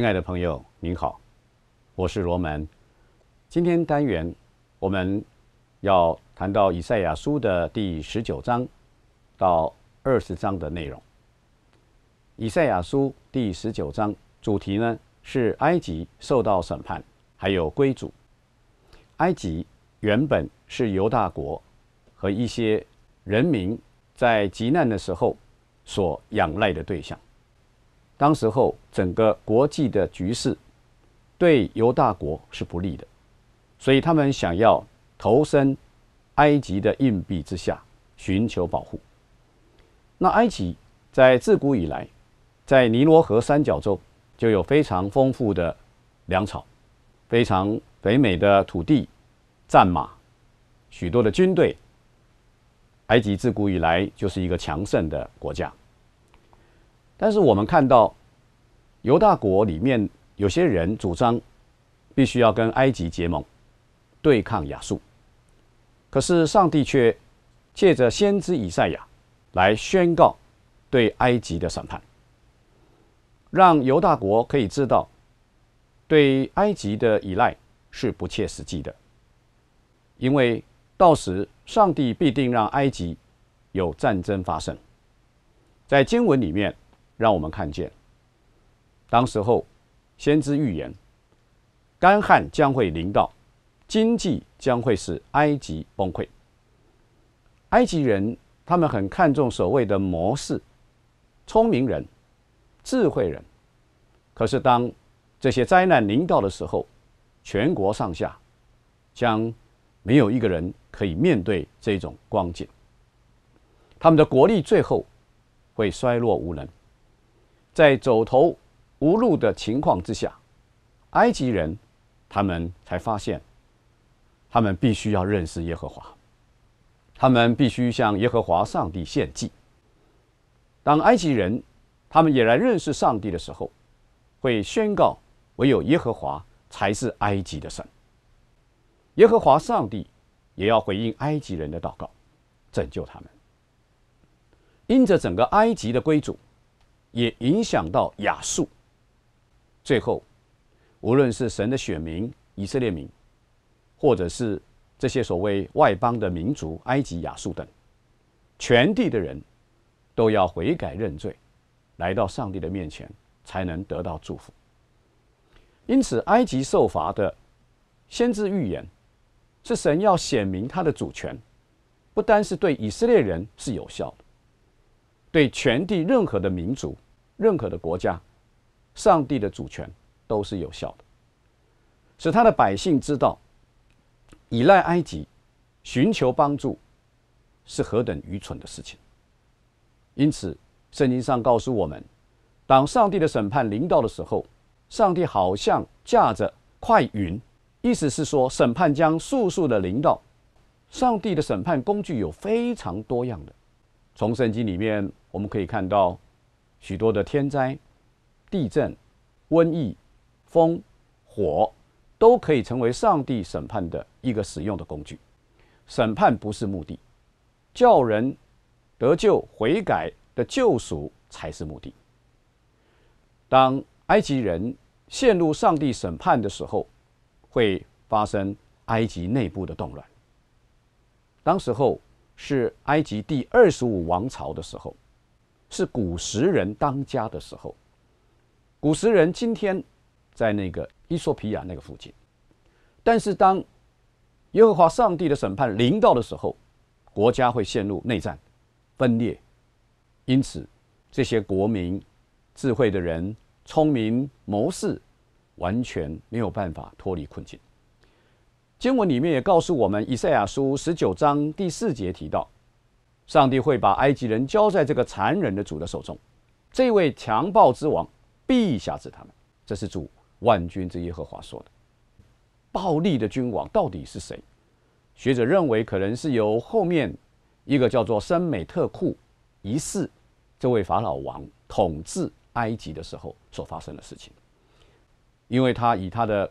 亲爱的朋友，您好，我是罗门。今天单元，我们要谈到以赛亚书的第十九章到二十章的内容。以赛亚书第十九章主题呢是埃及受到审判，还有归主。埃及原本是犹大国和一些人民在极难的时候所仰赖的对象。当时候，整个国际的局势对犹大国是不利的，所以他们想要投身埃及的硬币之下，寻求保护。那埃及在自古以来，在尼罗河三角洲就有非常丰富的粮草，非常肥美的土地、战马、许多的军队。埃及自古以来就是一个强盛的国家。但是我们看到，犹大国里面有些人主张必须要跟埃及结盟对抗亚述，可是上帝却借着先知以赛亚来宣告对埃及的审判，让犹大国可以知道对埃及的依赖是不切实际的，因为到时上帝必定让埃及有战争发生，在经文里面。让我们看见，当时候，先知预言，干旱将会临到，经济将会使埃及崩溃。埃及人他们很看重所谓的模式，聪明人，智慧人，可是当这些灾难临到的时候，全国上下将没有一个人可以面对这种光景，他们的国力最后会衰落无能。在走投无路的情况之下，埃及人他们才发现，他们必须要认识耶和华，他们必须向耶和华上帝献祭。当埃及人他们也来认识上帝的时候，会宣告唯有耶和华才是埃及的神。耶和华上帝也要回应埃及人的祷告，拯救他们。因着整个埃及的归主。也影响到雅述。最后，无论是神的选民以色列民，或者是这些所谓外邦的民族埃及雅述等，全地的人都要悔改认罪，来到上帝的面前，才能得到祝福。因此，埃及受罚的先知预言，是神要显明他的主权，不单是对以色列人是有效的。对全地任何的民族、任何的国家，上帝的主权都是有效的，使他的百姓知道，依赖埃及、寻求帮助，是何等愚蠢的事情。因此，圣经上告诉我们，当上帝的审判临到的时候，上帝好像驾着快云，意思是说，审判将速速的临到。上帝的审判工具有非常多样的，从圣经里面。我们可以看到，许多的天灾、地震、瘟疫、风、火，都可以成为上帝审判的一个使用的工具。审判不是目的，叫人得救悔改的救赎才是目的。当埃及人陷入上帝审判的时候，会发生埃及内部的动乱。当时候是埃及第二十五王朝的时候。是古时人当家的时候，古时人今天在那个伊索皮亚那个附近，但是当耶和华上帝的审判临到的时候，国家会陷入内战分裂，因此这些国民智慧的人、聪明谋士完全没有办法脱离困境。经文里面也告诉我们，《以赛亚书》十九章第四节提到。上帝会把埃及人交在这个残忍的主的手中，这位强暴之王必辖治他们。这是主万军之耶和华说的。暴力的君王到底是谁？学者认为可能是由后面一个叫做森美特库一世这位法老王统治埃及的时候所发生的事情，因为他以他的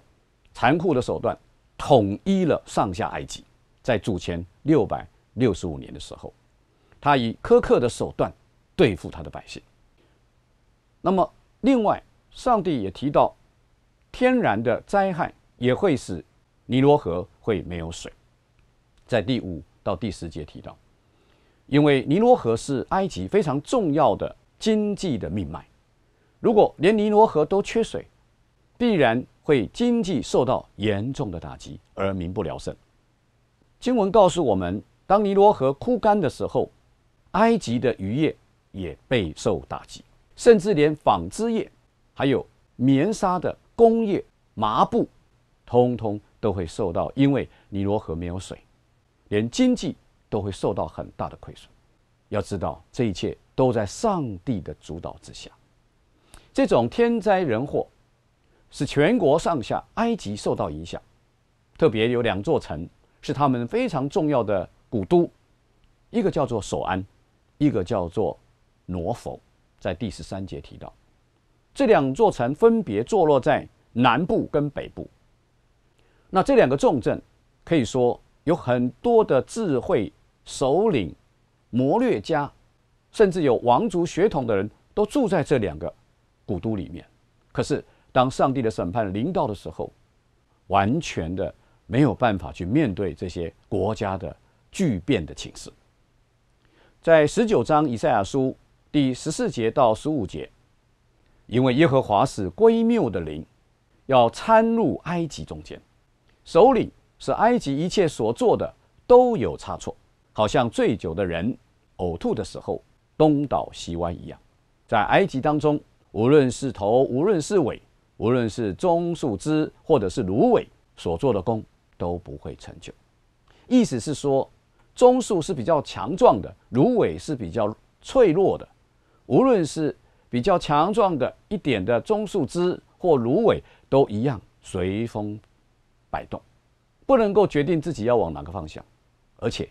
残酷的手段统一了上下埃及，在主前六百六十五年的时候。他以苛刻的手段对付他的百姓。那么，另外，上帝也提到，天然的灾害也会使尼罗河会没有水，在第五到第十节提到，因为尼罗河是埃及非常重要的经济的命脉，如果连尼罗河都缺水，必然会经济受到严重的打击，而民不聊生。经文告诉我们，当尼罗河枯干的时候。埃及的渔业也备受打击，甚至连纺织业、还有棉纱的工业、麻布，通通都会受到，因为尼罗河没有水，连经济都会受到很大的亏损。要知道，这一切都在上帝的主导之下，这种天灾人祸使全国上下埃及受到影响，特别有两座城是他们非常重要的古都，一个叫做索安。一个叫做挪否，在第十三节提到，这两座城分别坐落在南部跟北部。那这两个重镇，可以说有很多的智慧首领、谋略家，甚至有王族血统的人都住在这两个古都里面。可是，当上帝的审判临到的时候，完全的没有办法去面对这些国家的巨变的情势。在十九章以赛亚书第十四节到十五节，因为耶和华是归谬的灵，要参入埃及中间，首领是埃及一切所做的都有差错，好像醉酒的人呕吐的时候东倒西歪一样。在埃及当中，无论是头，无论是尾，无论是棕树枝或者是芦苇所做的功都不会成就。意思是说。棕树是比较强壮的，芦苇是比较脆弱的。无论是比较强壮的一点的棕树枝或芦苇，都一样随风摆动，不能够决定自己要往哪个方向。而且，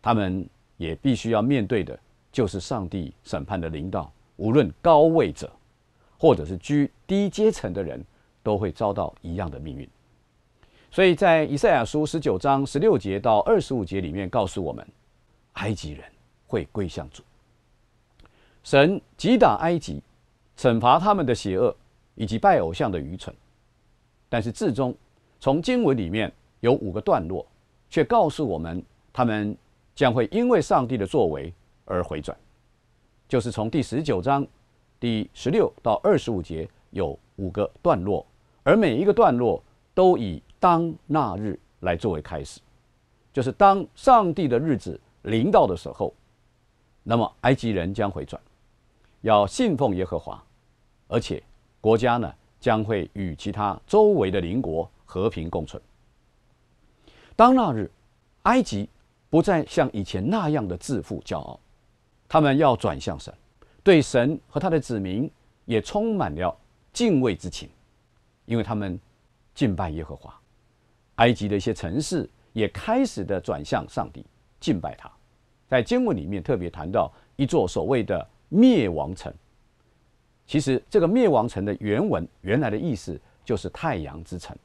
他们也必须要面对的就是上帝审判的领导。无论高位者，或者是居低阶层的人，都会遭到一样的命运。所以在以赛亚书十九章十六节到二十五节里面告诉我们，埃及人会归向主。神击打埃及，惩罚他们的邪恶以及拜偶像的愚蠢。但是至终，从经文里面有五个段落，却告诉我们他们将会因为上帝的作为而回转。就是从第十九章第十六到二十五节有五个段落，而每一个段落都以。当那日来作为开始，就是当上帝的日子临到的时候，那么埃及人将会转，要信奉耶和华，而且国家呢将会与其他周围的邻国和平共存。当那日，埃及不再像以前那样的自负骄傲，他们要转向神，对神和他的子民也充满了敬畏之情，因为他们敬拜耶和华。埃及的一些城市也开始的转向上帝，敬拜他。在经文里面特别谈到一座所谓的“灭亡城”。其实这个“灭亡城”的原文原来的意思就是“太阳之城”，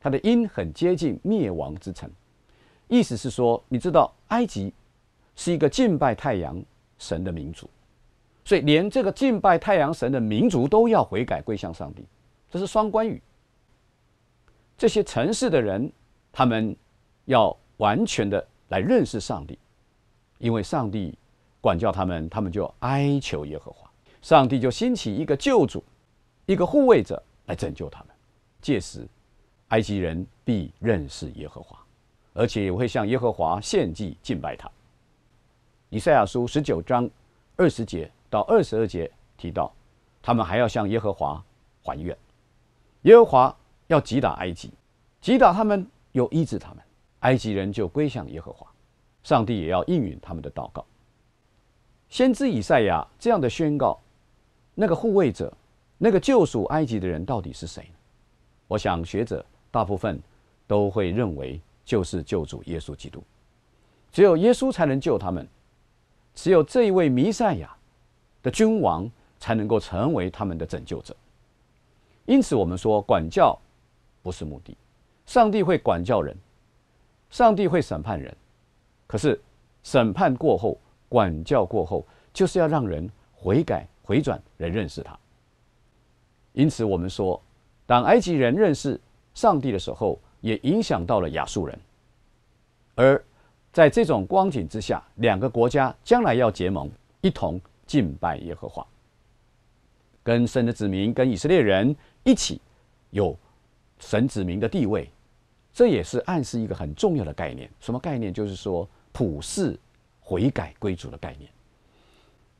它的音很接近“灭亡之城”，意思是说，你知道，埃及是一个敬拜太阳神的民族，所以连这个敬拜太阳神的民族都要悔改跪向上帝，这是双关语。这些城市的人，他们要完全的来认识上帝，因为上帝管教他们，他们就哀求耶和华。上帝就兴起一个救主，一个护卫者来拯救他们。届时，埃及人必认识耶和华，而且会向耶和华献祭敬拜他。以赛亚书十九章二十节到二十二节提到，他们还要向耶和华还愿，耶和华。要击打埃及，击打他们又医治他们，埃及人就归向耶和华，上帝也要应允他们的祷告。先知以赛亚这样的宣告，那个护卫者、那个救赎埃及的人到底是谁？我想学者大部分都会认为就是救主耶稣基督，只有耶稣才能救他们，只有这一位弥赛亚的君王才能够成为他们的拯救者。因此，我们说管教。不是目的，上帝会管教人，上帝会审判人，可是审判过后、管教过后，就是要让人悔改、回转、人认识他。因此，我们说，当埃及人认识上帝的时候，也影响到了亚述人。而在这种光景之下，两个国家将来要结盟，一同敬拜耶和华，跟神的子民、跟以色列人一起有。神子民的地位，这也是暗示一个很重要的概念。什么概念？就是说普世悔改归主的概念。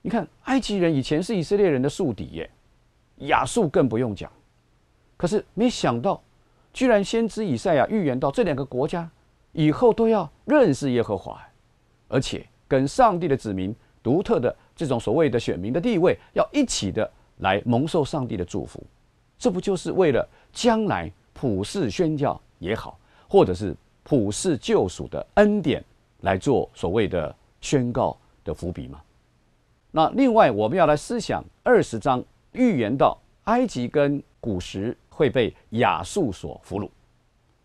你看，埃及人以前是以色列人的宿敌耶，亚述更不用讲。可是没想到，居然先知以赛亚预言到，这两个国家以后都要认识耶和华，而且跟上帝的子民独特的这种所谓的选民的地位，要一起的来蒙受上帝的祝福。这不就是为了将来？普世宣教也好，或者是普世救赎的恩典，来做所谓的宣告的伏笔吗？那另外，我们要来思想二十章预言到埃及跟古时会被雅述所俘虏，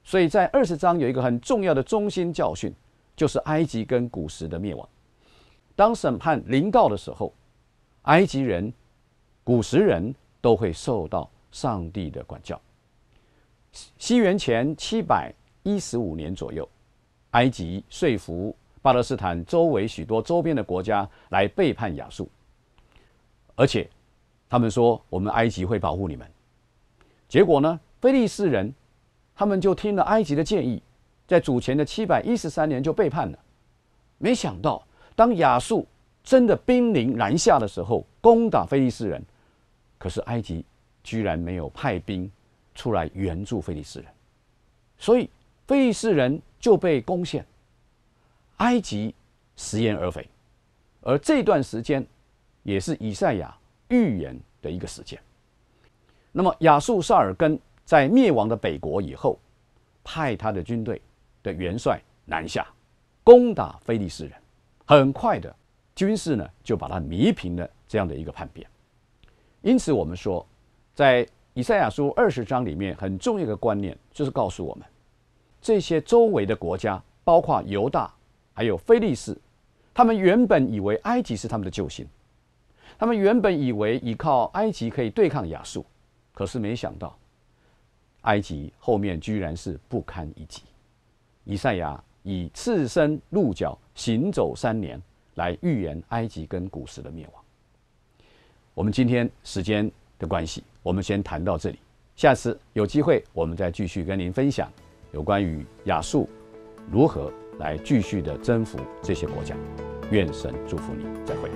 所以在二十章有一个很重要的中心教训，就是埃及跟古时的灭亡。当审判临到的时候，埃及人、古时人都会受到上帝的管教。西元前七百一十五年左右，埃及说服巴勒斯坦周围许多周边的国家来背叛亚述，而且他们说我们埃及会保护你们。结果呢，菲利斯人他们就听了埃及的建议，在主前的七百一十三年就背叛了。没想到，当亚述真的兵临南下的时候，攻打菲利斯人，可是埃及居然没有派兵。出来援助菲利士人，所以菲利士人就被攻陷。埃及食言而肥，而这段时间也是以赛亚预言的一个时间。那么亚述萨尔根在灭亡的北国以后，派他的军队的元帅南下攻打菲利士人，很快的军事呢就把他弥平了这样的一个叛变。因此我们说，在以赛亚书二十章里面很重要的观念，就是告诉我们，这些周围的国家，包括犹大，还有非利士，他们原本以为埃及是他们的救星，他们原本以为依靠埃及可以对抗亚述，可是没想到，埃及后面居然是不堪一击。以赛亚以赤身鹿角行走三年，来预言埃及跟古时的灭亡。我们今天时间。的关系，我们先谈到这里。下次有机会，我们再继续跟您分享有关于亚述如何来继续的征服这些国家。愿神祝福你，再会。